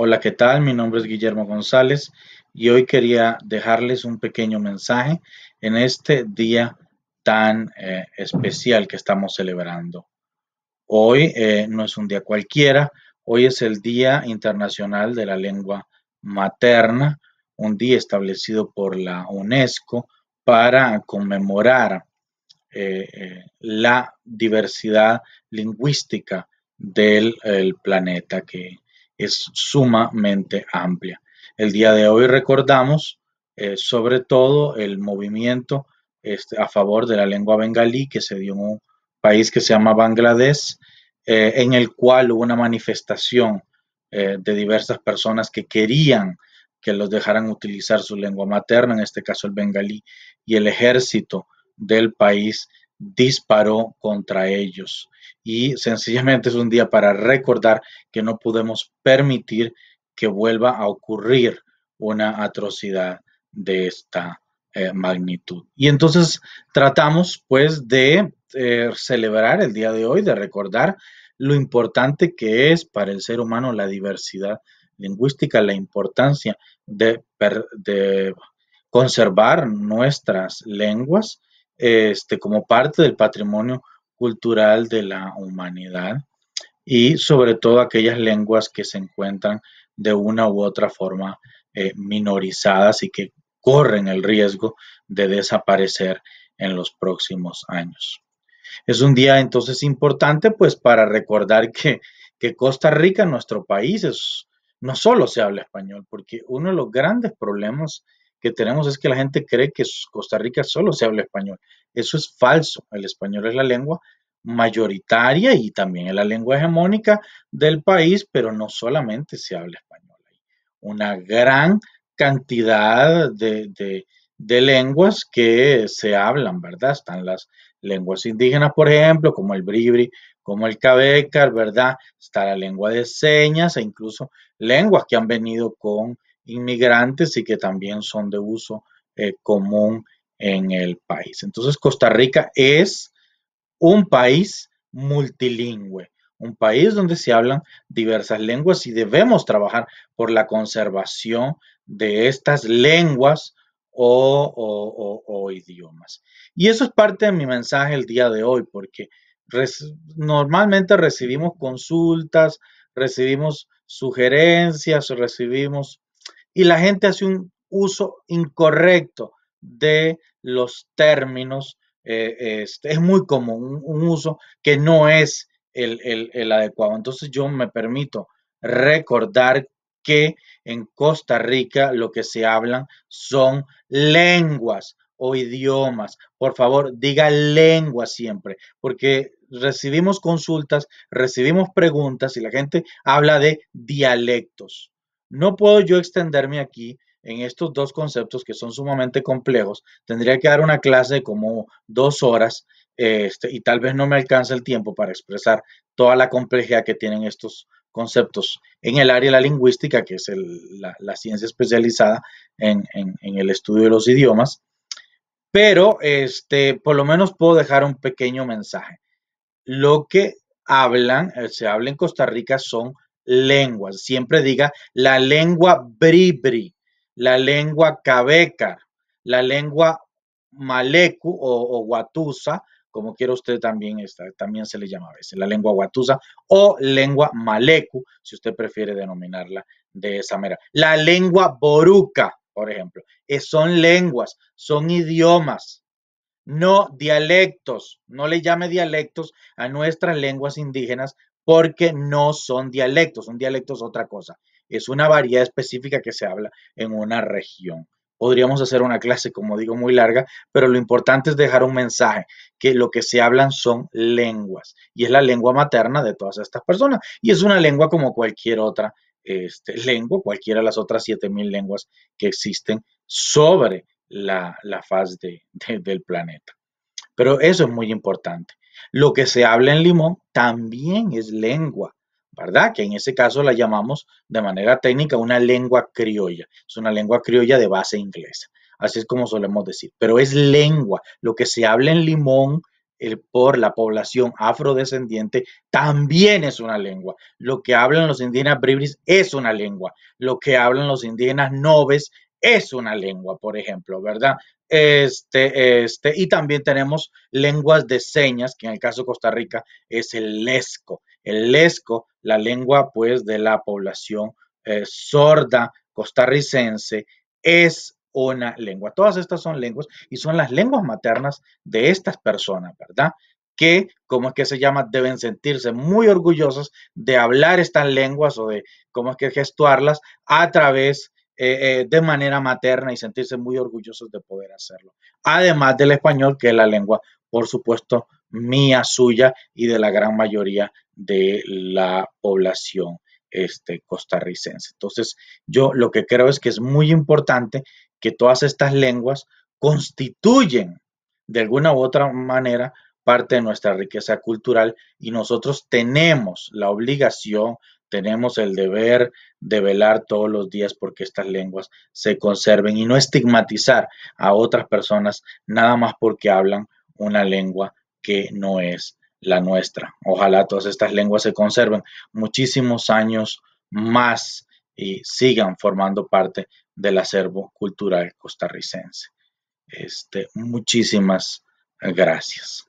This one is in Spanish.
Hola, ¿qué tal? Mi nombre es Guillermo González y hoy quería dejarles un pequeño mensaje en este día tan eh, especial que estamos celebrando. Hoy eh, no es un día cualquiera, hoy es el Día Internacional de la Lengua Materna, un día establecido por la UNESCO para conmemorar eh, la diversidad lingüística del planeta que es sumamente amplia. El día de hoy recordamos eh, sobre todo el movimiento este, a favor de la lengua bengalí que se dio en un país que se llama Bangladesh, eh, en el cual hubo una manifestación eh, de diversas personas que querían que los dejaran utilizar su lengua materna, en este caso el bengalí, y el ejército del país disparó contra ellos. Y sencillamente es un día para recordar que no podemos permitir que vuelva a ocurrir una atrocidad de esta eh, magnitud. Y entonces tratamos pues de eh, celebrar el día de hoy, de recordar lo importante que es para el ser humano la diversidad lingüística, la importancia de, de conservar nuestras lenguas, este, como parte del patrimonio cultural de la humanidad y sobre todo aquellas lenguas que se encuentran de una u otra forma eh, minorizadas y que corren el riesgo de desaparecer en los próximos años. Es un día entonces importante pues para recordar que, Costa Rica, nuestro país, no solo se habla español, porque uno de los grandes problemas que tenemos es que la gente cree que Costa Rica solo se habla español. Eso es falso. El español es la lengua mayoritaria y también es la lengua hegemónica del país, pero no solamente se habla español. Hay una gran cantidad de, de, lenguas que se hablan, ¿verdad? Están las lenguas indígenas, por ejemplo, como el bribri, como el cabecar, ¿verdad? Está la lengua de señas e incluso lenguas que han venido con inmigrantes y que también son de uso eh, común en el país. Entonces, Costa Rica es un país multilingüe, un país donde se hablan diversas lenguas y debemos trabajar por la conservación de estas lenguas o, idiomas. Y eso es parte de mi mensaje el día de hoy, porque normalmente recibimos consultas, recibimos sugerencias, recibimos y la gente hace un uso incorrecto de los términos. Eh, este, es, muy común un, uso que no es el, el adecuado. Entonces yo me permito recordar que en Costa Rica lo que se hablan son lenguas o idiomas. Por favor, diga lengua siempre, porque recibimos consultas, recibimos preguntas y la gente habla de dialectos. No puedo yo extenderme aquí en estos dos conceptos que son sumamente complejos. Tendría que dar una clase de como dos horas este, y tal vez no me alcance el tiempo para expresar toda la complejidad que tienen estos conceptos en el área de la lingüística, que es la, ciencia especializada en, en, el estudio de los idiomas. Pero este, por lo menos puedo dejar un pequeño mensaje. Lo que hablan, eh, se habla en Costa Rica son lenguas. Siempre diga la lengua bribri, la lengua cabeca, la lengua maleku o, guatusa, como quiera usted también, está, también se le llama a veces, la lengua guatusa o lengua maleku, si usted prefiere denominarla de esa manera. La lengua boruca, por ejemplo, es, eh, son lenguas, son idiomas, no dialectos. No le llame dialectos a nuestras lenguas indígenas porque no son dialectos. Un dialecto es otra cosa. Es una variedad específica que se habla en una región. Podríamos hacer una clase, como digo, muy larga, pero lo importante es dejar un mensaje, que lo que se hablan son lenguas, y es la lengua materna de todas estas personas, y es una lengua como cualquier otra este, lengua, cualquiera de las otras 7.000 lenguas que existen sobre la, la faz del planeta. Pero eso es muy importante. Lo que se habla en Limón también es lengua, ¿verdad? Que en ese caso la llamamos de manera técnica una lengua criolla. Es una lengua criolla de base inglesa. Así es como solemos decir. Pero es lengua. Lo que se habla en Limón por la población afrodescendiente también es una lengua. Lo que hablan los indígenas bribris es una lengua. Lo que hablan los indígenas nobes es una lengua, por ejemplo, ¿verdad? Este, este, y también tenemos lenguas de señas, que en el caso de Costa Rica es el lesco. El lesco, la lengua pues de la población eh, sorda costarricense, es una lengua. Todas estas son lenguas y son las lenguas maternas de estas personas, ¿verdad? que, como es que se llama, deben sentirse muy orgullosas de hablar estas lenguas o de, cómo es que gestuarlas a través eh, eh, de manera materna y sentirse muy orgullosos de poder hacerlo. Además del español, que es la lengua, por supuesto, mía, suya y de la gran mayoría de la población este, costarricense. Entonces, yo lo que creo es que es muy importante que todas estas lenguas constituyen de alguna u otra manera parte de nuestra riqueza cultural y nosotros tenemos la obligación, tenemos el deber de velar todos los días porque estas lenguas se conserven y no estigmatizar a otras personas nada más porque hablan una lengua que no es la nuestra. Ojalá todas estas lenguas se conserven muchísimos años más y sigan formando parte del acervo cultural costarricense. Este, muchísimas gracias.